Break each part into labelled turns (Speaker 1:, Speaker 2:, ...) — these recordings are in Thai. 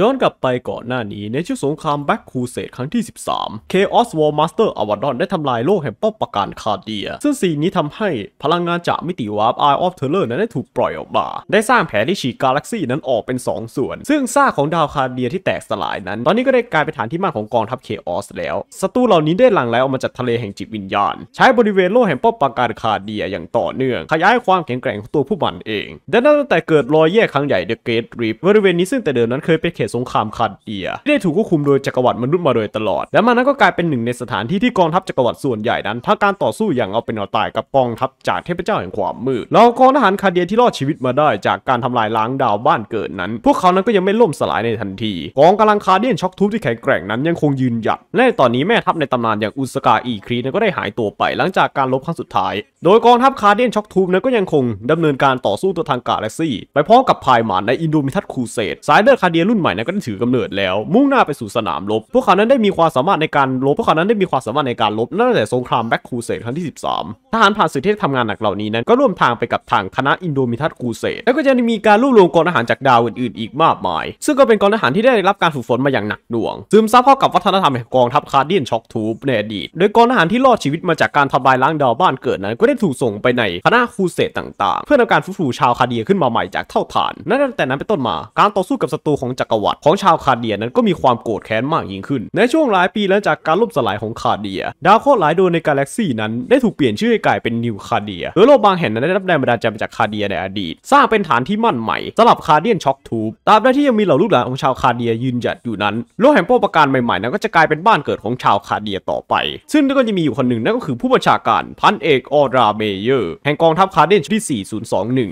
Speaker 1: ย้อนกลับไปก่อนหน้านี้ในช่วงสงครามแบ็กคูเซตครั้งที่ 13 Chaos War Master a ว a d o n ได้ทำลายโลกแห่งป้อมปราการคาเดีย ซึ่งสีนี้ทำให้พลังงานจากมิติวาร์ป Eye of Terror นั้นได้ถูกปล่อยออกมา ได้สร้างแผนที่ฉีกกาแล็กซี่นั้นออกเป็น 2 ส่วน ซึ่งซากของดาวคาเดียที่แตกสลายนั้น ตอนนี้ก็ได้กลายเป็นฐานที่มั่นของกองทัพ Chaos แล้ว ศัตรูเหล่านี้ได้หลั่งไหลออกมาจากทะเลแห่งจิตวิญญาณ ใช้บริเวณโลกแห่งป้อมปราการคาเดีย อย่างต่อเนื่อง ขยายความแข็งแกร่งของตัวผู้มันเองดังนั้นตั้งแต่เกิดรอยแยกครั้งใหญ่ The Great Rift บริเวณนี้ ซึ่งแต่เดิมนั้นเคยเป็นเขตตสงครามคาดเอียที่ได้ถูกควบคุมโดยจักรวรรดิมนุษย์มาโดยตลอดและมันนั้นก็กลายเป็นหนึ่งในสถานที่ที่กองทัพจักรวรรดิส่วนใหญ่นั้นทำการต่อสู้อย่างเอาเป็นเอาตายกับกองทัพจากเทพเจ้าแห่งความมืดเ่ากองทหารคาเดียที่รอดชีวิตมาได้จากการทำลายล้างดาวบ้านเกิดนั้น พวกเขานั้นก็ยังไม่ล่มสลายในทันทีกองกำลังคาเดียนช็อกทูบที่แข็งแกร่งนั้นยังคงยืนหยัดและตอนนี้แม่ทัพในตำนานอย่างอุสกาอีครีนั้นก็ได้หายตัวไป หลังจากการลบครั้งสุดท้าย โดยกองทัพคาเดียนช็อกทูบนั้นก็ยังคงดำเนินการต่อสู้ตัวทางกาแล็กซี่ไปพร้อมกับพายหมานในอินดูมิทัสคูเซตสายเลือดคาเดียรุ่นในั้นก็ได้ถือกำเนิดแล้วมุ่งหน้าไปสู่สนามรบพวกเขานั้นได้มีความสามารถในการรบพวกเขานั้นได้มีความสามารถในการรบตั้งแต่สงครามแบ็กคูเซตครั้งที่13ทหารผ่านศึกที่ทำงานหนักเหล่านี้นั้น ก็ร่วมทางไปกับทางคณะอินโดมิทัสคูเซตแล้วก็จะมีการรวบรวมกองทหารจากดาวอื่นๆอีกมากมาย ซึ่งก็เป็นกองทหารที่ได้รับการฝึกฝนมาอย่างหนักหน่วง ซึมซับเข้ากับวัฒนธรรมแห่งกองทัพคาร์เดียนช็อกทูปในอดีตโดยกองทหารที่รอดชีวิตมาจากการทำลายล้างดาวบ้านเกิดนั้น ก็ได้ถูกส่งไปในคณะคูเซตต่าง ๆ เพื่อทำการฟื้นฟูชาวคาเดียขึ้นมาใหม่จากเท่าฐาน นั้นแต่นั้นเป็นต้นมา การต่อสู้กับศัตรูของจักรวรรดิของชาวคาเดียนั้นก็มีความโกรธแค้นมากยิ่งขึ้นในช่วงหลายปีหลังจากการล่มสลายของคาเดีย ดาวเคราะห์หลายดวงในกาแล็กซีนั้น ได้ถูกเปลี่ยนชื่อให้กลายเป็นนิวคาเดียโดยโลกบางแห่งนั้นได้รับแรงบันดาลใจมาจากคาเดียในอดีต สร้างเป็นฐานที่มั่นใหม่สำหรับคาเดียนช็อกทูบตราบใดที่ยังมีเหล่าลูกหลานของชาวคาเดียยืนหยัดอยู่นั้นโลกแห่งป้ประการใหม่ๆนั้นก็จะกลายเป็นบ้านเกิดของชาวคาเดียต่อไปซึ่งก็จะมีอยู่คนหนึ่งนั่นก็คือผู้บัญชาการพันเอกออราเมเยอร์แห่งกองทัพคาเดียนชุดที่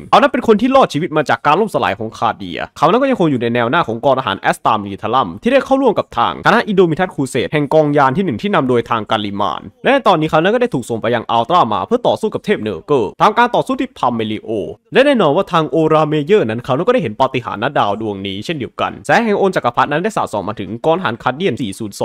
Speaker 1: 4021เอานั้นเป็นคนที่รอดชีวิตมาจากการล่มสลายของคาเดีย เขานั้นก็ยังคงอยู่ในแนวหน้าของกอทหารแอสตามีทัลัมที่ได้เข้าร่วมกับทางคณะอินโดมิทัสคูเซตแห่งกองยานที่หนึ่งที่นำโดยทางการลิมาน และในตอนนี้เขานั้นก็ได้ถูกส่งไปยังอัลตรามา เพื่อต่อสู้กับเทพเนอร์เกอร์ทำการต่อสู้ที่พัมเมลิโอ และแน่นอนว่าทางโอราเมเยอร์นั้นเขาก็ได้เห็นปาฏิหาริย์นดาวดวงนี้ เช่นเดียวกันแสงแห่งโอนจักรพรรดินั้นได้สะสมมาถึงกองทหารคาดเดียน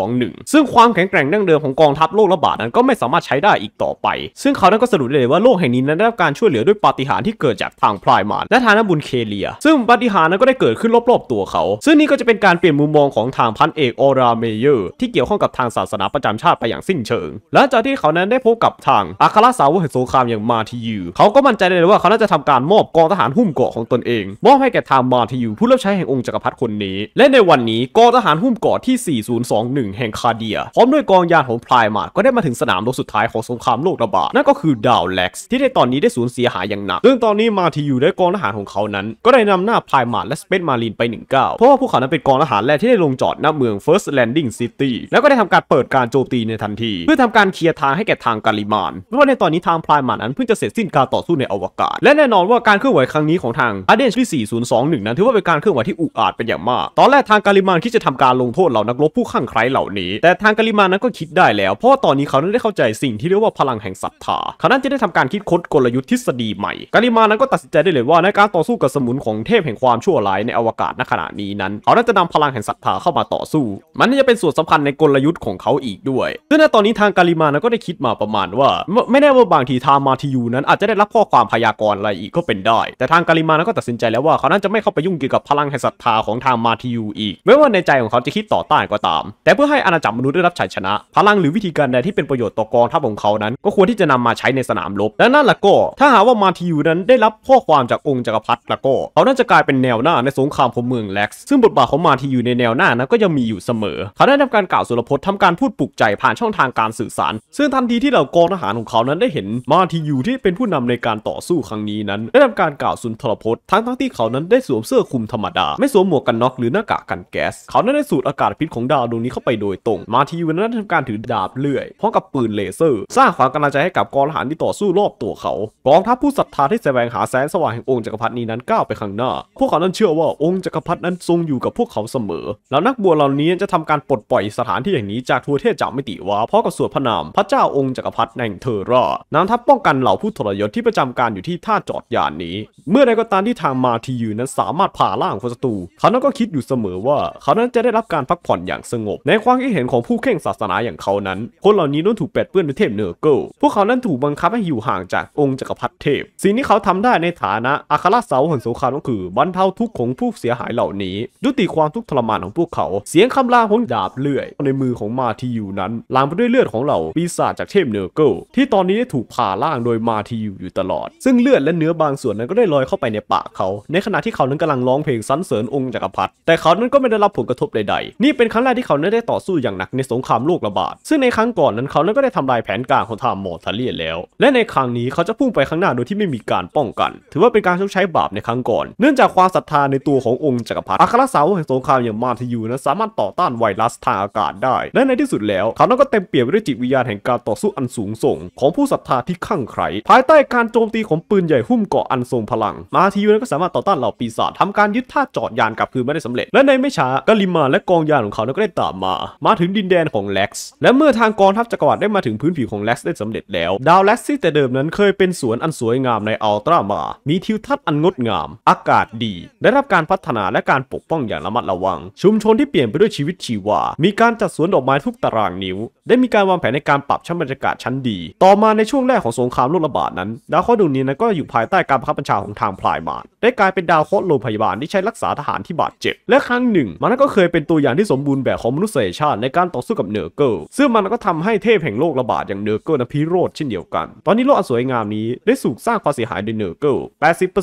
Speaker 1: 4021 ซึ่งความแข็งแกร่งดั้งเดิมของกองทัพโลกระบาดนั้นก็ไม่สามารถใช้ได้อีกต่อไป ซึ่งเขานั้นก็สรุปเลยว่าโลกแห่งนี้นั้นได้รับการช่วยเหลือด้วยปาฏิหาริย์ที่เกิดจากทางพลายมานและทานบุญเคเลีย ซึ่งปาฏิหาริย์นั้นก็ได้เกิดขึ้นรอบๆตัวเขา ซึ่งนี่ก็จะเป็นการเปลี่ยนมุมมองของทางพันเอกออราเมเยอร์ ที่เกี่ยวข้องกับทางศาสนาประจำชาติไปอย่างสิ้นเชิง หลังจากที่เขานั้นได้พบกับทางอาคาราสาวกแห่งสงครามอย่างมาทิยูเขาก็มั่นใจเลยว่าเขาน่าจะทำการมอบกองทหารหุ้มเกาะของตนเอง มอบให้แก่ทางมาทิยูผู้รับใช้แห่งองค์จักรพรรดิคนนี้ และในวันนี้กองทหารหุ้มเกาะที่ 4021 แห่งคาเดียพร้อมด้วยกองยานของพลายมาก็ได้มาถึงสนามรบสุดท้ายของสงครามโลกระบาดนั่นก็คือดาวเล็กซ์ที่ในตอนนี้ได้สูญเสียหายอย่างหนักซึ่งตอนนี้มาทิยูและกองทหารของเขานั้น ก็ได้นำหน้าพลายมาและสเปซมารีนไป1 9เพราะว่าพวกเขานั้นเป็นกองทหารแรกที่ได้ลงจอดณเมือง First Landing City แล้วก็ได้ทำการเปิดการโจมตีในทันที เพื่อทำการเคลียร์ทางให้แก่ทางกาลิมานเพราะว่าในตอนนี้ทางพลายมานั้นเพิ่งจะเสร็จสิ้นการต่อสู้ในอวกาศ และแน่นอนว่าการเคลื่อนไหวครั้งนี้ของทางอาเดนที่4021นั้นถือว่าเป็นการเคลื่อนไหวที่อุกอาจเป็นอย่างมาก ตอนแรกทางกาลิมานคิดจะทำการลงโทษเหล่านักรบผู้ข้างใครเหล่านี้ แต่ทางกาลิมานนั้นก็คิดได้แล้วเพราะว่าตอนนี้เขานั้นได้เข้าใจสิ่งที่เรียกว่าพลังแห่งศรัทธาเขานั้นจะได้ทำการคิดค้นกลยุทธ์ทฤษฎีใหม่ กาลิมานั้นก็ตัดสินใจได้เลยว่าในการต่อสู้กับสมุนของเทพแห่งความชั่วร้ายในอวกาศณขณะนี้นั้นเขาน่าจะนำพลังแห่งศรัทธาเข้ามาต่อสู้ มันน่าจะเป็นส่วนสำคัญในกลยุทธ์ของเขาอีกด้วย ซึ่งณตอนนี้ทางการิมานะก็ได้คิดมาประมาณว่าไม่แน่ว่าบางทีทามาทิยูนั้นอาจจะได้รับข้อความพยากรณ์อะไรอีกก็เป็นได้ แต่ทางการิมานะก็ตัดสินใจแล้วว่าเขาน่าจะไม่เข้าไปยุ่งเกี่ยวกับพลังแห่งศรัทธาของทางมาทิยูอีก ไม่ว่าในใจของเขาจะคิดต่อต้านก็ตาม แต่เพื่อให้อาณาจักรมนุษย์ได้รับชัยชนะ พลังหรือวิธีการใดที่เป็นประโยชน์ต่อกองทัพของเขานั้น ก็ควรที่จะนำมาใช้ในสนามรบและนั่นละก็ถ้าหาว่ามาทิยูนั้นได้รับข้อความจากองค์จักรพรรดิละก็เขาน่าจะกลายเป็นแนวหน้าในสงครามพมเมืองแล็กซ์ซึ่งบทบาทของมาที่อยู่ในแนวหน้านะก็ยังมีอยู่เสมอ เขาได้ทำการกล่าวสุรพจน์ทำการพูดปลุกใจผ่านช่องทางการสื่อสารซึ่งทันทีที่เหล่ากองทหารของเขานั้นได้เห็นมาที่อยู่ที่เป็นผู้นำในการต่อสู้ครั้งนี้นั้นได้ทำการกล่าวสุนทรพจน์ทั้งทั้งที่เขานั้นได้สวมเสื้อคลุมธรรมดา ไม่สวมหมวกกันน็อกหรือหน้ากากกันแก๊สเขานั้นได้สูดอากาศพิษของดาวดวงนี้เข้าไปโดยตรงมาที่อยู่นั้นทำการถือดาบเลื่อยพร้อมกับปืนเลเซอร์ สร้างความกำลังใจให้กับกองทหารที่ต่อสู้รอบตัวเขากองทัพผู้ศรัทธาที่แสวงหาแสงสว่างแห่งองค์จักรพรรดินี้นั้นก้าวไปข้างหน้าพวกเขานั้นเชื่อว่าองค์จักรพรรดินั้นทรงอยูู่่กับพวกเขาเสมอแล้วนักบวชเหล่านี้จะทำการปลดปล่อยสถานที่แห่งนี้จากทัวเทศจากมิติวาเพราะกับสวดพระนามพระเจ้าองค์จักรพรรดิแห่งเทอร่านำทัพป้องกันเหล่าผู้ทรยศที่ประจำการอยู่ที่ท่าจอดยานนี้ เมื่อใดก็ตามที่ทางมาทียูนั้นสามารถผ่าล่างคนศัตรูเขานั้นก็คิดอยู่เสมอว่า เขานั้นจะได้รับการพักผ่อนอย่างสงบ ในความคิดเห็นของผู้เข่งศาสนาอย่างเขานั้น คนเหล่านี้นั้นถูกแปดเปื้อนด้วยเทพเนอร์เกิลพวกเขานั้นถูกบังคับให้อยู่ห่างจากองค์จักรพรรดิเทพสิ่งที่เขาทำได้ในฐานะอัครเสาแห่งสงครามก็คือบรรเทาทุกข์ของผู้เสียหายเหล่านี้ดุติความทุกข์ทรมานของพวกเขา เสียงคำรามของดาบเลื่อยในมือของมาทิยูนั้นลามไปด้วยเลือดของเหล่าปีศาจจากเทพเนอร์เกิลที่ตอนนี้ได้ถูกผ่าล่างโดยมาทิยูอยู่ตลอด ซึ่งเลือดและเนื้อบางส่วนนั้นก็ได้ลอยเข้าไปในปากเขา ในขณะที่เขานั้นกำลังร้องเพลงสรรเสริญองค์จักรพรรดิ แต่เขานั้นก็ไม่ได้รับผลกระทบใดๆ นี่เป็นครั้งแรกที่เขานนั้ได้ต่อสู้อย่างหนักในสงครามโลกระบาด ซึ่งในครั้งก่อนนั้นเขานั้นก็ได้ทำลายแผนการของทามมอร์ทาเลียแล้ว และในครั้งนี้เขาจะพุ่งไปข้างหน้าโดยที่ไม่มีการป้องกัน ถือว่าเป็นการชดใช้บาปในครั้งก่อน เนื่องจากความศรัทธาในตัวขององค์จักรพรรดิอัครสาวแห่งสงครามอย่างมาทยูนั้นสามารถต่อต้านไวรัสทางอากาศได้และในที่สุดแล้วเขานั้นก็เต็มเปี่ยมด้วยจิตวิญญาณแห่งการต่อสู้อันสูงส่ง ของผู้ศรัทธาที่ข้่งใครภายใต้การโจมตีของปืนใหญ่หุ้มเกาะอันทรงพลัง มาทยูนั้นก็สามารถต่อต้านเหล่าปีศาจทำการยึดท่าจอดยานกลับคืนมาได้สำเร็จ และในไม่ช้ากลิมาและกองยานของเขานั้นก็ได้ตามมา มาถึงดินแดนของแล็กซ์และเมื่อทางกองทัพจักรวรรดิได้มาถึงพื้นผิวของแล็กซ์ได้สำเร็จแล้ว ดาวแล็กซ์ที่แต่เดิมนั้นเคยเป็นสวนอันสวยงามในอัลตรามา มีทิวทัศน์อันงดงาม อากาศดี ได้รับการพัฒนาและการปกป้ององอย่างระมัดระวัง ชุมชนที่เปลี่ยนไปด้วยชีวิตชีวา มีการจัดสวนดอกไม้ทุกตารางนิ้ว ได้มีการวางแผนในการปรับชั้นบรรยากาศชั้นดี ต่อมาในช่วงแรกของสงครามโรคระบาดนั้นดาวเคราะห์ดวงนี้นก็อยู่ภายใต้การบังคับบัญชาของทางพลายมาดได้กลายเป็นดาวเคราะห์โรงพยาบาลที่ใช้รักษาทหารที่บาดเจ็บและครั้งหนึ่ง มันก็เคยเป็นตัวอย่างที่สมบูรณ์แบบของมนุษยชาติในการต่อสู้กับเนอร์เกิลซึ่งมันก็ทำให้เทพแห่งโรคระบาดอย่างเนอร์เกิลนะพิโรธเช่นเดียวกันตอนนี้โลกอันสวยงามนี้ได้สูกสร้างความเสียหายโดยเนอร์เกิล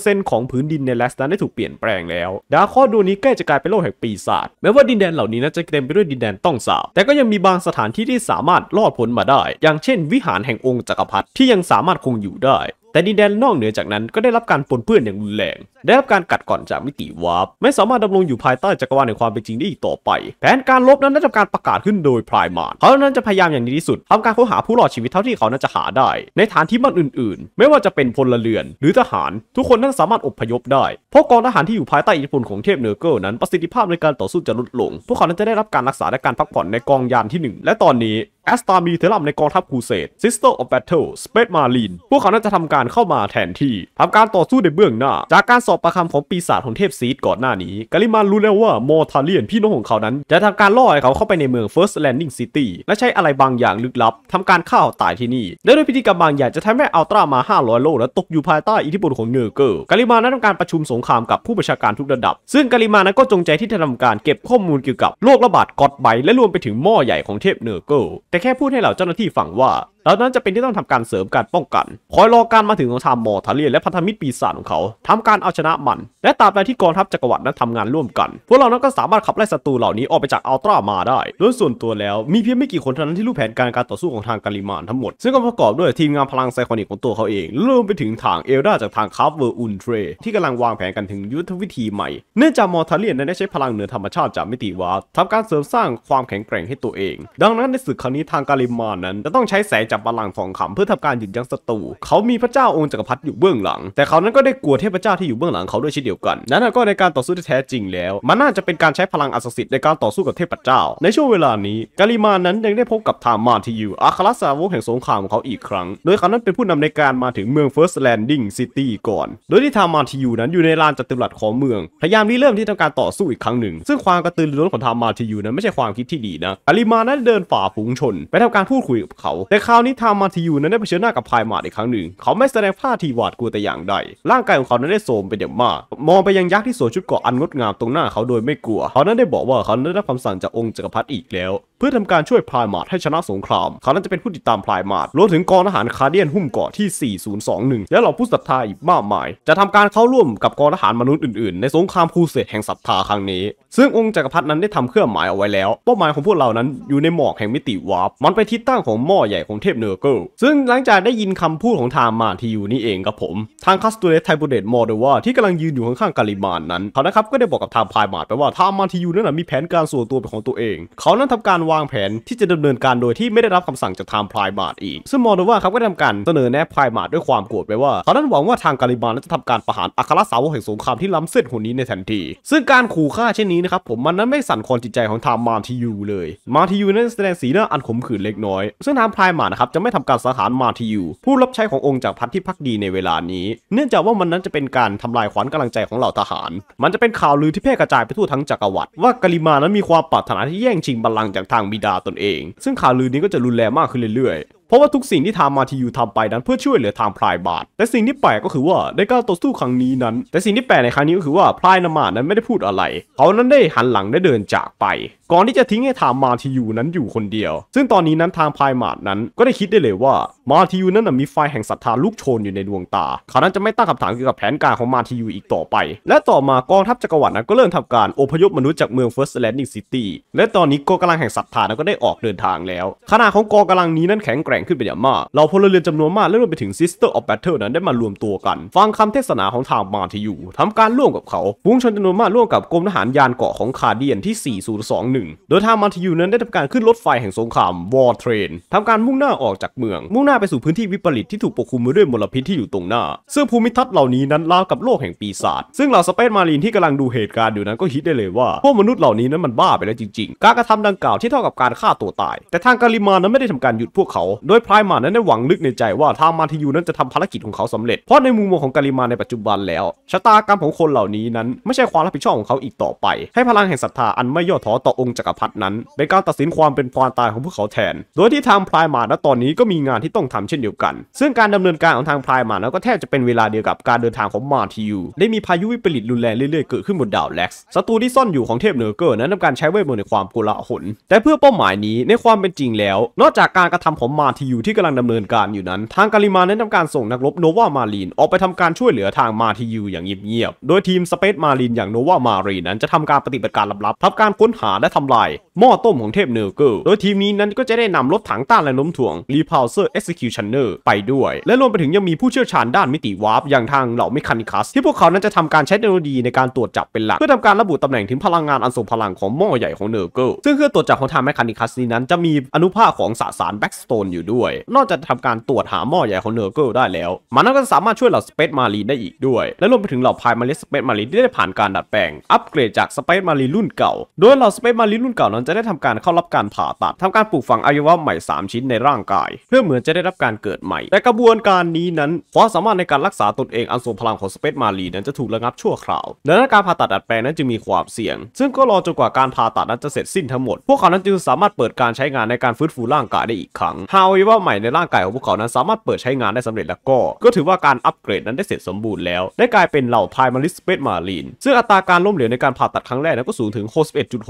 Speaker 1: 80%ของพื้นดินในแลสตันได้ถูกเปลี่ยนแปลงแล้วดาวเคราะห์ดวงนี้ใกล้จะกลายเป็นโลกแห่งปีศาจ แม้ว่าดินแดนเหล่านี้นะจะเต็มไปด้วยดินแดนต้องสาบ แต่ก็ยังมีบางสถานที่ที่สามารถรอดพ้นมาได้ อย่างเช่นวิหารแห่งองค์จักรพรรดิที่ยังสามารถคงอยู่ได้แต่ดินแดนนอกเหนือจากนั้นก็ได้รับการปนเปื้อนอย่างรุนแรงได้รับการกัดก่อนจากมิติวาร์ปไม่สามารถดำรงอยู่ภายใต้จักรวาลแห่งความเป็นจริงได้อีกต่อไปแผนการลบนั้นได้ทำการประกาศขึ้นโดยพรายมานเขาเ่านั้นจะพยายามอย่างดีที่สุดทำการค้นหาผู้รอดชีวิตเท่าที่เขานั้นจะหาได้ในฐานที่มั่นอื่นๆ ไม่ว่าจะเป็นพลเรือนหรือทหารทุกคนนั้นสามารถอพยพได้เพราะกองทหารที่อยู่ภายใต้อิทธิพลของเทพเนอร์เกิลนั้นประสิทธิภาพในการต่อสู้จะลดลงพวกเขานั้นจะได้รับการรักษาและการพักผ่อนในกองยามที่ 1 และตอนนี้แอสตามีเทลัมในกองทัพคูเซตสิสเตอร์ออฟแบทเทิล สเปซมาลีน พวกเขาน่าจะทำการเข้ามาแทนที่ ทำการต่อสู้ในเบื้องหน้า จากการสอบประคำของปีศาจของเทพซีดก่อนหน้านี้ กาลิมานรู้แล้วว่ามอร์ทาเลียนพี่น้องของเขานั้น จะทำการล่อให้เขาเข้าไปในเมือง First Landing City และใช้อะไรบางอย่างลึกลับทำการฆ่าตายที่นี่และด้วยพิธีกรรมบางอย่างจะทำให้อัลตรามา 500 โล และตกอยู่ภายใต้อิทธิพลของเนอร์เกอร์กาลิมานั้นทำการประชุมสงครามกับผู้บัญชาการทุกระดับ ซึ่งกาลิมานั้นก็จงใจที่จะทาการเก็บข้อมูลเกี่ยวกับโรคระบาดกอดไบและรวมไปถึงหม้อใหญ่ของเทพเนอร์เกอร์แต่แค่พูดให้เหล่าเจ้าหน้าที่ฟังว่าแล้วนั้นจะเป็นที่ต้องทำการเสริมการป้องกัน คอยรอการมาถึงของทามมอทาเลียน และพันธมิตรปีศาจของเขาทำการเอาชนะมัน และตราบใดที่กองทัพจักรวรรดินั้นทำงานร่วมกัน พวกเรานั้นก็สามารถขับไล่ศัตรูเหล่านี้ออกไปจากอัลตรามาได้ โดยส่วนตัวแล้วมีเพียงไม่กี่คนเท่านั้นที่รู้แผนการการต่อสู้ของทางกาลิมานทั้งหมด ซึ่งก็ประกอบด้วยทีมงานพลังไซคอนิกของตัวเขาเอง รวมไปถึงทางเอลดาจากทางคาร์เวอร์อุนเทรที่กำลังวางแผนกันถึงยุทธวิธีใหม่ เนื่องจากมอทาเลียนนั้นได้ใช้พลังเหนือธรรมชาติจากมิติวาร์ทการเสริมสร้างความแข็งแกร่งให้ตัวเอง ดังนั้นในศึกครั้งนี้ทางกาลิมานนั้น จะต้องใช้แสงจับบัลลังก์ทองคำเพื่อทำการหยุดยั้งศัตรู เขามีพระเจ้าองค์จักรพรรดิอยู่เบื้องหลัง แต่เขานั้นก็ได้กลัวเทพเจ้าที่อยู่เบื้องหลังเขาด้วยเช่นเดียวกัน นั้นก็ในการต่อสู้ที่แท้จริงแล้ว มันน่าจะเป็นการใช้พลังอัศสิทธิ์ในการต่อสู้กับเทพเจ้า ในช่วงเวลานี้ กาลิมานั้นยังได้พบกับทามาทียูอาคาลสาวกแห่งสงครามของเขาอีกครั้ง โดยเขานั้นเป็นผู้นำในการมาถึงเมืองเฟิร์สแลนดิ้งซิตี้ก่อน โดยที่ทามาทียูนั้นอยู่ในลานจัตุรัสของเมือง พยายามี่เริ่มที่ทำการต่อสู้อีกครั้งหนึ่งซึ่งความกระตือรือร้นของทามาทียูนั้นไม่ใช่ความคิดที่ดีนะกาลิมานั้นเดินฝ่าฝูงชน ไปทำการพูดคุยกับเขาแต่คราวนี้ทามาทิยูนั้นได้เผชิญหน้ากับพายมาดอีกครั้งหนึ่ง เขาไม่แสดงท่าทีหวาดกลัวแต่อย่างใดร่างกายของเขานั้นได้โทมเป็นอย่างมาก มองไปยังยักษ์ที่สวมชุดเกราะอันงดงามตรงหน้าเขาโดยไม่กลัว เขานั้นได้บอกว่าเขาได้รับคำสั่งจากองค์จักรพรรดิอีกแล้ว เพื่อทำการช่วยพายมาดให้ชนะสงคราม เขานั้นจะเป็นผู้ติดตามพายมาดรวมถึงกองทหารคาเดียนหุ้มเกาะที่ 4021 และเหล่าผู้ศรัทธาอีกมากมาย จะทำการเข้าร่วมกับกองทหารมนุษย์อื่น ๆ ในสงครามครูเสดแห่งศรัทธาครั้งนี้ซึ่งองค์จักรพรรดินั้นได้ทำเครื่องหมายเอาไว้แล้วเป้าหมายของพวกเรานั้น อยู่ในหมอกแห่งมิติวาร์ปมันไปทิศตั้งของหม้อใหญ่ของเทพเนอร์เกิลซึ่งหลังจากได้ยินคำพูดของทางมาทียูนี่เองครับผม ทางคัสตูเลสไทบูเดตมอร์เดว่าที่กำลังยืนอยู่ข้างๆกาลิมานนั้น เขานะครับก็ได้บอกกับทางพายมาดไปว่าทางมาทียูนั้นมีแผนการส่วนตัวเป็นของตัวเอง เขานั้นทำการวางแผนที่จะดำเนินการโดยที่ไม่ได้รับคำสั่งจากทางพายมาดอีก ซึ่งมอร์เดว่าเขาก็ได้ทำการเสนอแนะพายมาดด้วยความโกรธไปว่าเขานั้นหวังว่าทางกาลิมานนั้นจะทำการประหารอัครสาวกแห่งสงครามที่ล้ำเส้นหนนี้ในทันที ซึ่งการขู่ฆ่าเช่นนี้นะครับผมมันนั้นไม่สั่นคลอนจิตใจของทางมาทียูเลยมาทียูนั้นแสดงสีหน้าอันขมขื่นเล็กน้อย ซึ่งทางพายมาดครับจะไม่ทำการสังหารมาทิยูผู้รับใช้ขององค์จากพันที่พักดีในเวลานี้ เนื่องจากว่ามันนั้นจะเป็นการทำลายขวัญกำลังใจของเหล่าทหาร มันจะเป็นข่าวลือที่แพร่กระจายไปทั่วทั้งจักรวรรดิว่ากาลิมานั้นมีความปรารถนาที่แย่งชิงบัลลังก์จากทางบิดาตนเอง ซึ่งข่าวลือนี้ก็จะรุนแรงมากขึ้นเรื่อยเพราะว่าทุกสิ่งที่ทางมาทียูทำไปนั้นเพื่อช่วยเหลือทางพลายบาท แต่สิ่งที่แปลกก็คือว่าในการต่อสู้ครั้งนี้นั้น แต่สิ่งที่แปลกในครั้งนี้ก็คือว่าพลายนามานั้นไม่ได้พูดอะไร เขานั้นได้หันหลังได้เดินจากไปก่อนที่จะทิ้งให้ทางมาทียูนั้นอยู่คนเดียว ซึ่งตอนนี้นั้นทางพลายมาดนั้นก็ได้คิดได้เลยว่ามาทิยูนั้นมีไฟแห่งศรัทธาลุกโชนอยู่ในดวงตาเขานั้นจะไม่ตั้งคำถามเกี่ยวกับแผนการของมาทิยูอีกต่อไป และต่อมากองทัพจักรวรรดินั้นก็เริ่มทำการอพยพมนุษย์จากเมืองเฟิร์สแลนดิ้งซิตี้และตอนนี้กองกำลังแห่งศรัทธานั้นก็ได้ออกเดินทางแล้ว ขนาดของกองกำลังนี้นั้นแข็งแกร่งขึ้นเป็นอย่างมาก เราพลเรือนจำนวนมากและรวมไปถึงซิสเตอร์ออฟแบทเทิลนั้นได้มารวมตัวกัน ฟังคำเทศนาของทางมาทิยูทำการร่วมกับเขาฝูงชนจำนวนมากร่วมกับกรมทหารยานเกาะของคาเดียนที่ 4021โดยทางมาทิยูนั้นได้ทำการขึ้นรถไฟแห่งสงครามวอร์เทรนทำการมุ่งหน้าออกจากเมือง มุ่งหน้าาไปสู่พื้นที่ วิปริตที่ถูกปกคลุมไปด้วยมลพิษที่อยู่ตรงหน้าซึ่งภูมิทัศน์เหล่านี้นั้นราวกับโลกแห่งปีศาจ ซึ่งเหล่าสเปซมารีนที่กำลังดูเหตุการณ์อยู่นั้นก็คิดได้เลยว่าพวกมนุษย์เหล่านี้นั้นมันบ้าไปแล้วจริงๆ การกระทำดังกล่าวที่เท่ากับการฆ่าตัวตาย แต่ทางการิมานั้นไม่ได้ทำการหยุดพวกเขา โดยพรายมานั้นได้หวังลึกในใจว่าทางมาทิยูนั้นจะทำภารกิจของเขาสำเร็จ เพราะในมุมมองของการิมาในปัจจุบันแล้วชะตากรรมของคนเหล่านี้นั้นไม่ใช่ความรับผิดชอบของเขาอีกต่อไป ให้พลังแห่งศรัทธาอันไม่ย่อท้อต่อองค์จักรพรรดินั้นเป็นการตัดสินความเป็นความตายของพวกเขาแทน โดยที่ทางพรายมาณตอนนี้ก็มีงานที่ต้ององทำเช่นเดียวกัน ซึ่งการดำเนินการของทางพลายมาแล้วก็แทบจะเป็นเวลาเดียวกับการเดินทางของมาทิวได้มีพายุวิปริตรุนแรงเรื่อยๆเกิดขึ้นบนดาวเล็กซ์ศัตรูที่ซ่อนอยู่ของเทพเนอร์เกอร์นั้นทำการใช้เวทมนต์ในความโกลาหลแต่เพื่อเป้าหมายนี้ในความเป็นจริงแล้ว นอกจากการกระทำของมาทิวที่กำลังดำเนินการอยู่นั้น ทางกาลิมานั้นทำการส่งนักรบโนวามารีนออกไปทำการช่วยเหลือทางมาทิวอย่างเงียบๆโดยทีมสเปซมารีนอย่างโนวามารีนนั้นจะทำการปฏิบัติการลับๆทาการค้นหาและทำลายหม้อต้มของเทพเนอร์เกอร์โดยทีมนี้นั้นก็จะได้นำรถถังต้านแรงโน้มถ่วงรีพาวเซอร์เอ็กซ Executioner ไปด้วย และรวมไปถึงยังมีผู้เชี่ยวชาญด้านมิติวาร์ปอย่างทางเหล่ามิคานิคัสที่พวกเขานั้นจะทำการใช้เทคโนโลยีในการตรวจจับเป็นหลัก เพื่อทำการระบุตำแหน่งถึงพลังงานอันทรงพลังของหม้อใหญ่ของ เนอร์เกิลซึ่งเครื่องตรวจจับของทางมิคานิคัสนี้นั้นจะมีอนุภาคของสสารแบ็กสโตนอยู่ด้วย นอกจากจะทำการตรวจหาหม้อใหญ่ของเนอร์เกิลได้แล้ว มันก็สามารถช่วยเหล่าสเปซมารีนได้อีกด้วยและรวมไปถึงเหล่าพายมารีสเปซมารีนที่ได้ผ่านการดัดแปลง อัปเกรดจากสเปซมารีรุ่นเก่าโดยเหล่าสเปซมารีรุ่นเก่านั้นจะได้ทำการเข้ารับการผ่าตัด ทำการปลูกฝังอวัยวะใหม่ 3 ชิ้นในร่างกาย เพื่อเหมือนจะได้รับการเกิดใหม่ แต่กระบวนการนี้นั้นความสามารถในการรักษาตนเองอันทรงพลังของสเปซมารีนั้นจะถูกระงับชั่วคราวดังนั้นการผ่าตัดดัดแปลงนั้นจึงมีความเสี่ยง ซึ่งก็รอจนกว่าการผ่าตัดนั้นจะเสร็จสิ้นทั้งหมดพวกเขานั้นจึงสามารถเปิดการใช้งานในการฟื้นฟูร่างกายได้อีกครั้งหากอวัาใหม่ในร่างกายของพวกเขานั้นสามารถเปิดใช้งานได้สำเร็จแล้วก็ ก็ถือว่าการอัปเกรดนั้นได้เสร็จสมบูรณ์แล้ว ได้กลายเป็นเหล่าพายมาริสเปซมารีนซึ่งอัตราการล้มเหลวในการผ่าตัดครั้งแรกนั้นก็สูงถึง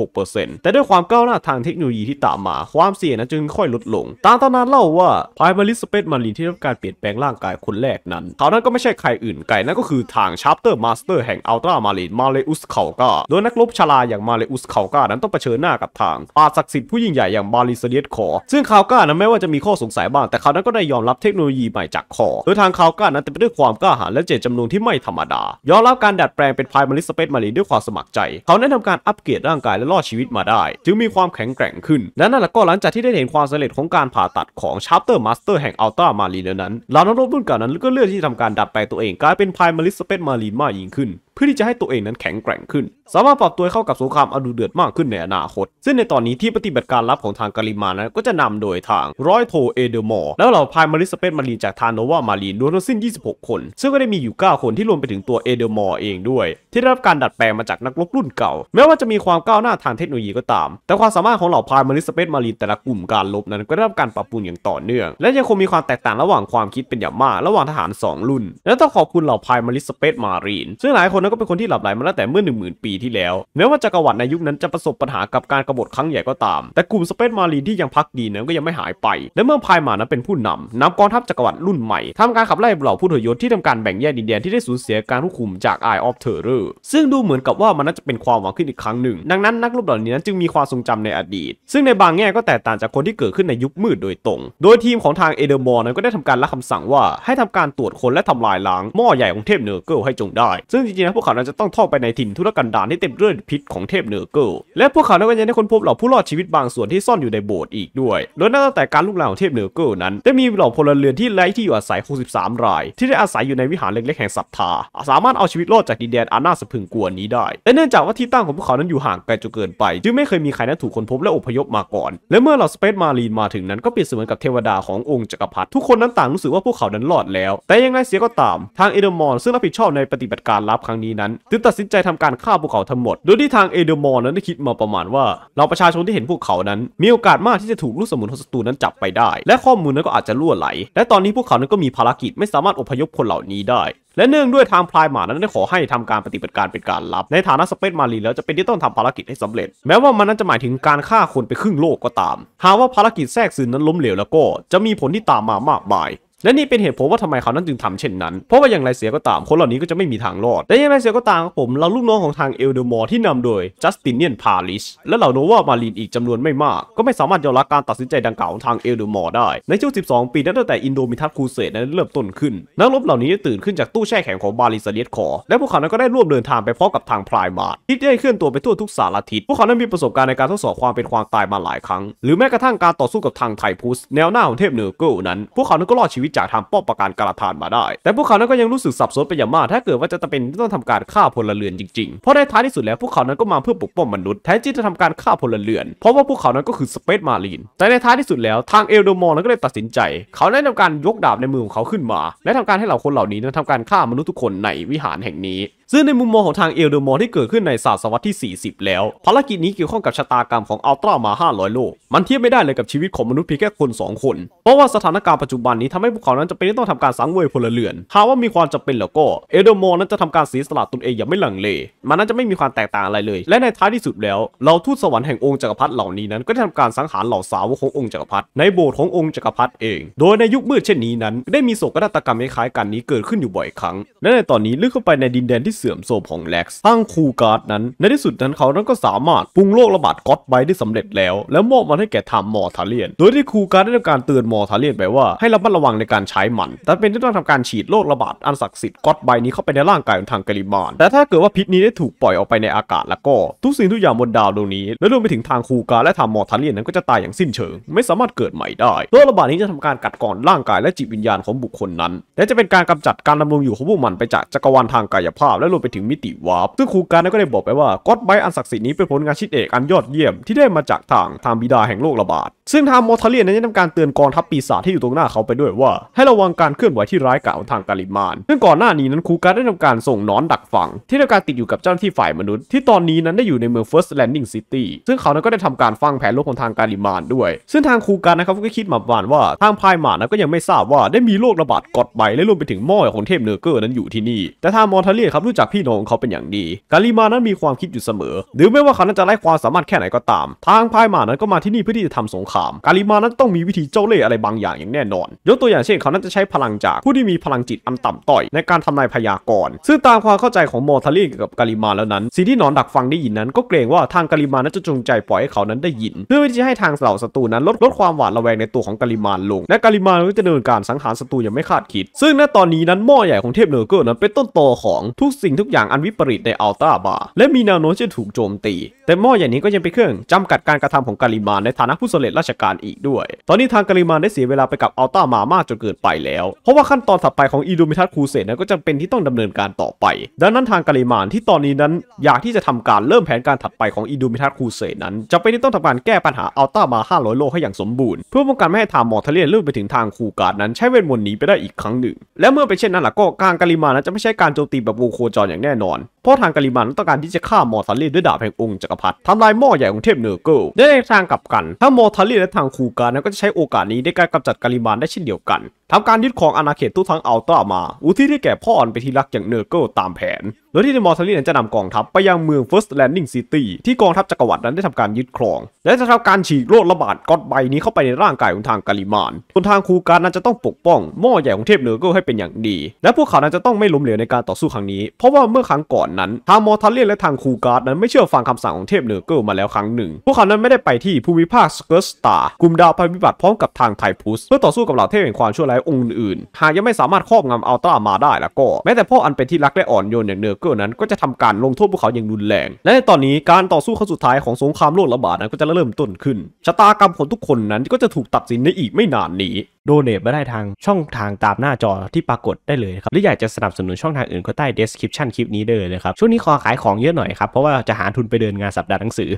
Speaker 1: 61.6%แต่ด้วยความก้าวหน้าทางเทคโนโลยีที่ตามมาความเสี่ยงนั้นจึงค่อยลดลง ตามตำนานเล่าว่าพายมาลิสเปซมารีนที่รับการเปลี่ยนแปลงร่างกายคนแรกนั้นเขานั้นก็ไม่ใช่ใครอื่น ไกลนั่นก็คือทางชาร์เตอร์มาสเตอร์แห่งอัลตรามารีนมาเลอุสเขาก้า โดยนักรบชลาอย่างมาเลอุสเขาก้า นั้นต้องเผชิญหน้ากับทางปาศักดิ์สิทธิ์ผู้ยิ่งใหญ่อย่างมาริเซเลียตคอซึ่งเขาก้านั้นไม่ว่าจะมีข้อสงสัยบ้างแต่เขานั้นก็ได้ยอมรับเทคโนโลยีใหม่จากคอโดยทางเขาก้านั้นเต็มไปด้วยความกล้าหาญและเจตจำนงที่ไม่ธรรมดายอมรับการดัดแปลงเป็นพายมาริสเปซมารีนด้วยความสมัครใจ เขาได้ทำการอัปเกรดร่างกายและรอดชีวิตมาได้ จึงมีความแข็งแกร่งขึ้นและนั่นแหละก็หลังจากที่ได้เห็นความสำเร็จของการผ่าตัดของชาร์เตอร์มาสเตอร์แห่งอัลตรามารีนนั้นลาวนรบรุ่นเก่านั้นก็เลือกที่จะทำการดัดแปลงตัวเองกลายเป็นพายมาริสสเปซมารีนมากยิ่งขึ้นพื่อที่จะให้ตัวเองนั้นแข็งแกร่งขึ้น สามารถปรับตัวเข้ากับสงครามอดุเดือดมากขึ้นในอนาคต ซึ่งในตอนนี้ที่ปฏิบัติการลับของทางกาลิมานั้นก็จะนำโดยทางร้อยโทเอเดอร์มอร์แล้วเหล่าพายมาริสเปนมารีนจากทานโนวามารีนรวมทั้งสิ้น 26 คน ซึ่งก็ได้มีอยู่ 9 คนที่รวมไปถึงตัวเอเดอร์มอร์เองด้วย ที่ได้รับการดัดแปลงมาจากนักรบรุ่นเก่า แม้ว่าจะมีความก้าวหน้าทางเทคโนโลยีก็ตาม แต่ความสามารถของเหล่าพายมาริสเปนมารีนแต่ละกลุ่มการลบนั้นก็ได้รับการปรับปรุงอย่างต่อเนื่อง และยังคงมีความแตกต่างระหว่างความคิดเป็นอย่างมากระหว่างทหาร 2 รุ่น และต้องขอบคุณเหล่าพายมาริสเปนมารีนซึ่งหลายคนนั้นก็เป็นคนที่หลับไหลมาตั้งแต่เมื่อ 1 0,000 ปีที่แล้ว แม้ว่าจักรวรรดิในยุคนั้นจะประสบปัญหากับการกบฏครั้งใหญ่ก็ตาม แต่กลุ่มสเปซมารีนที่ยังพักดีนั้นก็ยังไม่หายไป และเมื่อพายมานั้นเป็นผู้นำนำกองทัพจักรวรรดิรุ่นใหม่ทำการขับไล่เหล่าผู้ทยศที่ทำการแบ่งแยกดินแดนที่ได้สูญเสียการควบคุมจากไอออฟเทอร์เรอร์ซึ่งดูเหมือนกับว่ามันน่าจะเป็นความหวังขึ้นอีกครั้งหนึ่ง ดังนั้นนักรบเหล่านี้จึงมีความทรงจำในอดีต ซึ่งในบางแง่ก็แตกต่างจากคนที่เกิดขึ้นในยุคมืดโดยตรง โดยทีมของทางเอเดอร์มอร์นั้นก็ได้ทำการรับคาสั่งว่าให้ทำการตรวจคนและทำลายล้างหม้อใหญ่ของเทพเนอร์เกิลให้จงได้ ซึ่งจริงๆนะพวกเขานั้นจะต้องท่องไปในถิ่นธุรกันดารที่เต็มด้วยพิษของเทพเนอร์เกิลและพวกเขานั้นก็ยัง ได้ค้นพบเหล่าผู้รอดชีวิตบางส่วนที่ซ่อนอยู่ในโบสถ์อีกด้วยโดยนับตั้งแต่การลุกลามของเทพเนอร์เกิลนั้นได้มีเหล่าพลเรือนที่ไร้ที่อยู่อาศัย 63 ราย ที่ได้อาศัยอยู่ในวิหารเล็กๆแห่งศรัทธา สามารถเอาชีวิตรอดจากดินแดนอันน่าสะพึงกลัวนี้ได้แต่เนื่องจากว่าที่ตั้งของพวกเขานั้นอยู่ห่างไกลจนเกินไป จึงไม่เคยมีใครนั้นถูกค้นพบและอพยพมาก่อน และเมื่อเหล่าสเปซมารีนมาถึงนั้น ก็เปรียบเสมือนกับเทวดาขององค์จักรพรรดิทุกคนนั้นต่างรู้สึกว่าพวกเขานั้นรอดแล้ว แต่ยังไงเสียก็ตาม ทางเอเดอร์มอนซึ่งรับผิดชอบในปฏิบัติการลับครั้งนี้ี้นั้นจึงตัดสินใจทำการฆ่าพวกเขาทั้งหมด โดยที่ทางเอเดอร์มอนนั้นได้คิดมาประมาณว่า เราประชาชนที่เห็นพวกเขานั้น มีโอกาสมากที่จะถูกลูกสมุนของศัตรูนั้นจับไปได้ และข้อมูลนั้นก็อาจจะล่วไหล และตอนนี้พวกเขานั้นก็มีภารกิจไม่สามารถอพยพคนเหล่านี้ได้ และเนื่องด้วยทางพลายหมานั้นได้ขอให้ทำการปฏิบัติการเป็นการลับ ในฐานะสเปซมารีแล้วจะเป็นที่ต้องทำภารกิจให้สำเร็จ แม้ว่ามันนั้นจะหมายถึงการฆ่าคนไปครึ่งโลกก็ตาม หากว่าภารกิจแทรกซึนนั้นล้มเหลวแล้วก็จะมีผลที่ตามมามากมายและนี่เป็นเหตุผลว่าทำไมเขานั้นจึงทำเช่นนั้น เพราะว่าอย่างไรเสียก็ตาม คนเหล่านี้ก็จะไม่มีทางรอด และอย่างไรเสียก็ตามผม เราลูกน้องของทางเอลเด์มอร์ที่นำโดยจัสตินเนียนพาลิสและเหล่าโนวามาลีนอีกจำนวนไม่มาก ก็ไม่สามารถยอมรับการตัดสินใจดังกล่าวของทางเอลเด์มอร์ได้ ในช่วง 12 ปี นั้นตั้งแต่อินโดมิทัสคูเซนั้นเริ่มต้นขึ้น นักรบเหล่านี้ตื่นขึ้นจากตู้แช่แข็งของบาลิสเลียสคอและพวกเขานั้นก็ได้ร่วมเดินทางไปพร้อมกับทางพลายมาร์ที่ได้เคลื่อนตัวไปทั่วทุกสารทิศพวกเขานั้นมีประสบการณ์ในการทดสอบความเป็นความตายมาหลายครั้งหรือแม้กระทั่งการต่อสู้กับทางไทพุส แนวหน้าของเทพเนอเกิลนั้นพวกเขานั้นก็รอดชีวิตจากทางป้อมปราการกาลาทานมาได้ แต่พวกเขานั้นก็ยังรู้สึกสับสนเป็นอย่างมาก ถ้าเกิดว่าจะจำเป็นต้องทำการฆ่าพลเรือนจริงๆ เพราะในท้ายที่สุดแล้วพวกเขานั้นก็มาเพื่อปกป้องมนุษย์แทนที่จะทำการฆ่าพลเรือน เพราะว่าพวกเขานั้นก็คือสเปซมารีน แต่ในท้ายที่สุดแล้วทางเอลโดมอร์นั้นก็ได้ตัดสินใจเขาได้ทำการยกดาบในมือของเขาขึ้นมา และทำการให้เหล่าคนเหล่านี้นั้นทำการฆ่ามนุษย์ทุกคนในวิหารแห่งนี้ซึ่งในมุมมองของทางเอลเดอร์มอร์ที่เกิดขึ้นในศตวรรษที่ 40 แล้ว ภารกิจนี้เกี่ยวข้องกับชะตากรรมของอัลตร้ามา 500 โลก มันเทียบไม่ได้เลยกับชีวิตของมนุษย์เพียงแค่คน 2 คน เพราะว่าสถานการณ์ปัจจุบันนี้ทำให้พวกเขานั้นจะเป็นต้องทำการสังเวยพลเรือน หากว่ามีความจำเป็นแล้วก็เอลเดอร์มอร์นั้นจะทำการเสียสละตนเองอย่างไม่หลังเลมันนั้นจะไม่มีความแตกต่างอะไรเลย และในท้ายที่สุดแล้วเราทูตสวรรค์แห่งองค์จักรพรรดิเหล่านี้นั้นก็ได้ทำการสังหารเหล่าสาวกขององค์จักรพรรดิในโบสถ์ขององค์จักรพรรดิเอง โดยในยุคมืดเช่นนี้นั้นได้มีโศกนาฏกรรมคล้ายกันนี้เกิดขึ้นอยู่บ่อยครั้ง และในตอนนี้ลึกเข้าไปในดินแดนที่เสื่อมโทรมของแล็กซ์ทั้งคูการ์ดนั้น ในที่สุดนั้นเขานั้นก็สามารถปรุงโรคระบาดก็อดไบได้สำเร็จแล้ว แล้วมอบมันให้แก่ทามมอทาเลียน โดยที่คูการ์ดได้ทำการเตือนมอทาเลียนไปว่า ให้ระมัดระวังในการใช้มัน แต่เป็นที่ต้องทำการฉีดโรคระบาดอันศักดิ์สิทธิ์ก็อดไบนี้เข้าไปในร่างกายของทางกาลิบานแต่ถ้าเกิดว่าพิษนี้ได้ถูกปล่อยออกไปในอากาศแล้วก็ ทุกสิ่งทุกอย่างบนดาวดวงนี้ และรวมไปถึงทางคูการ์ดและทามมอทาเลียนนั้นก็จะตายอย่างสิ้นเชิง ไม่สามารถเกิดใหม่ได้โรคระบาดนี้จะทำการกัดกร่อนร่างกายและจิตวิญญาณของบุคคลนั้นและจะเป็นการกำจัดการดำรงอยู่ของพวกมันไปจากจักรวาลทางกายภาพและรวมไปถึงมิติวาร์ปซึ่งครูการก็ได้บอกไปว่าก็อดไบอันศักดิ์สิทธิ์นี้เป็นผลงานชิ้นเอก อันยอดเยี่ยม ที่ได้มาจากทางทางบิดาแห่งโรคระบาด ซึ่งทางมอร์ทเลียนนั้นได้ทำการเตือนกองทัพปีศาจที่อยู่ตรงหน้าเขาไปด้วยว่า ให้ระวังการเคลื่อนไหวที่ร้ายกาจของทางกาลิมาน ซึ่งก่อนหน้านี้นั้นครูการได้ทำการส่งนอนดักฝัง ที่ทำการติดอยู่กับเจ้าหน้าที่ฝ่ายมนุษย์ ที่ตอนนี้นั้นได้อยู่ในเมืองเฟิร์สแลนดิ้งซิตี้ซึ่งเขานั้นก็ได้ทำการฟังแผนลบของทางการิมานด้วย ซึ่งทางครูการนะครับก็คิดมาบานว่า ทางพายหมานก็ยังไม่ทราบว่าได้มีโรคระบาดกอดไปและรวมไปถึงมอของเทพเนอร์เกอร์นั้นอยู่ที่นี่แต่ทางมอทเลียครับรูจักพี่น้องเขาเป็นอย่างดีกาลิมานั้นมีความคิดอยู่เสมอ หรือไม่ว่าเขานั้นจะไร้ความสามารถแค่ไหนก็ตาม ทางพายมานั้นก็มาที่นี่เพื่อที่จะทำสงคราม กาลิมานั้นต้องมีวิธีเจ้าเล่ห์อะไรบางอย่างอย่างแน่นอน ยกตัวอย่างเช่นเขานั้นจะใช้พลังจากผู้ที่มีพลังจิตอันต่ำต้อยในการทำนายพยากรณ์ซึ่งตามความเข้าใจของมอร์ทาลีกับกาลิมาแล้วนั้น สิ่งที่นอนดักฟังได้ยินนั้น ก็เกรงว่าทางกาลิมานั้นจะจงใจปล่อยให้เขานั้นได้ยิน เพื่อที่จะให้ทางเหล่าศัตรูนั้นลดลดความหวาดระแวงในตัวของกาลิมานลง และกาลิมาก็จะเดินการสังหารศัตรูอย่างไม่คาดคิด ซึ่งณตอนนี้นั้นหม้อใหญ่ของเทพเนอร์เกอร์นั้นเป็นต้นตอของทุกสสิ่งทุกอย่างอันวิปริตในอัลตาบาและมีแนวโน้มจะถูกโจมตี แต่หม้อใหญ่นี้ก็ยังไปเครื่องจำกัดการกระทำของกาลิมาน ในฐานะผู้สำเร็จราชการอีกด้วย ตอนนี้ทางกาลิมานได้เสียเวลาไปกับอัลตามามากจนเกินไปแล้ว เพราะว่าขั้นตอนถัดไปของอีดูมิทัสคูเซนนั้นก็จำเป็นที่ต้องดำเนินการต่อไป ดังนั้นทางกาลิมานที่ตอนนี้นั้น อยากที่จะทำการเริ่มแผนการถัดไปของอีดูมิทัสคูเซนนั้น จะเป็นที่ต้องทำการแก้ปัญหาอัลตามา 500 โล ให้อย่างสมบูรณ์ เพื่อป้องกันไม่ให้ทางมอร์ทเลียนลื่นไปถึงทางคูการนั้น ใช้เวทมนต์นี้ไปได้อีกครั้งหนึ่ง และเมื่อเป็นเช่นนั้นล่ะก็การกาลิมานั้นจะไม่ใช่การโจมตีแบบวงโคจจรอย่างแน่นอน เพราะทางกาลิมันต้องการที่จะฆ่ามอทัลลี่ด้วยดาบแห่งองค์จักรพรรดิทำลายหม้อใหญ่ของเทพเนอร์เกิลในทางกลับกัน ถ้ามอทัลลี่และทางคูการนั้นก็จะใช้โอกาสนี้ในการกำจัดกาลิมันได้เช่นเดียวกันทำการยึดของอาณาเขตทุกทั้งอัลตรามาอุทิศให้แก่พ่ออ่อนไปที่รักอย่างเนอร์เกิลตามแผน โดยที่เดมอร์ทลรีนั้นจะนำกองทัพไปยังเมืองเฟิร์สแลนดิ้งซิตี้ที่กองทัพจักรวรรดินั้นได้ทำการยึดครอง และจะทำการฉีกโรคระบาดก้อนใบนี้เข้าไปในร่างกายของทางกาลิมานส่วนทางคูการนั้นจะต้องปกป้องหม้อใหญ่ของเทพเนอร์เกิลให้เป็นอย่างดี และพวกเขานั้นจะต้องไม่ล้มเหลวในการต่อสู้ครั้งนี้ เพราะว่าเมื่อครั้งก่อนนั้นทางมอร์ทลรีและทางคูการนั้นไม่เชื่อฟังคำสั่งของเทพเนอร์เกิลมาแล้วครั้งหนึ่ง พวกเขานั้นไม่ได้ไปที่ภูมิภาคสเกิร์สตากลุ่มดาวัพิบัติพร้อมกับทางไทพุสเพื่อต่อสู้กับเหล่าเทพแห่งความชั่วร้ายายองค์อื่นหากยังไม่สามารถครอบงำอัลตร้ามาได้แล้วก็แม้แต่พ่ออันเป็น ที่รักและอ่อนโยนอย่างเนอรเกิลนั้นก็จะทำการลงโทษพวกเขาอย่างรุนแรง และในตอนนี้การต่อสู้ครั้งสุดท้ายของสงครามโลกระบาดนั้นก็จะเริ่มต้นขึ้นชะตากรรมของทุกคนนั้นก็จะถูกตัดสินในอีกไม่นานนี้โดเนทมาได้ทางช่องทางตามหน้าจอที่ปรากฏได้เลยครับหรืออยากจะสนับสนุนช่องทางอื่นก็ใต้ description คลิปนี้เลยนะครับช่วงนี้ขอขายของเยอะหน่อยครับเพราะว่าจะหาทุนไปเดินงานสัปดาห์หนังสือ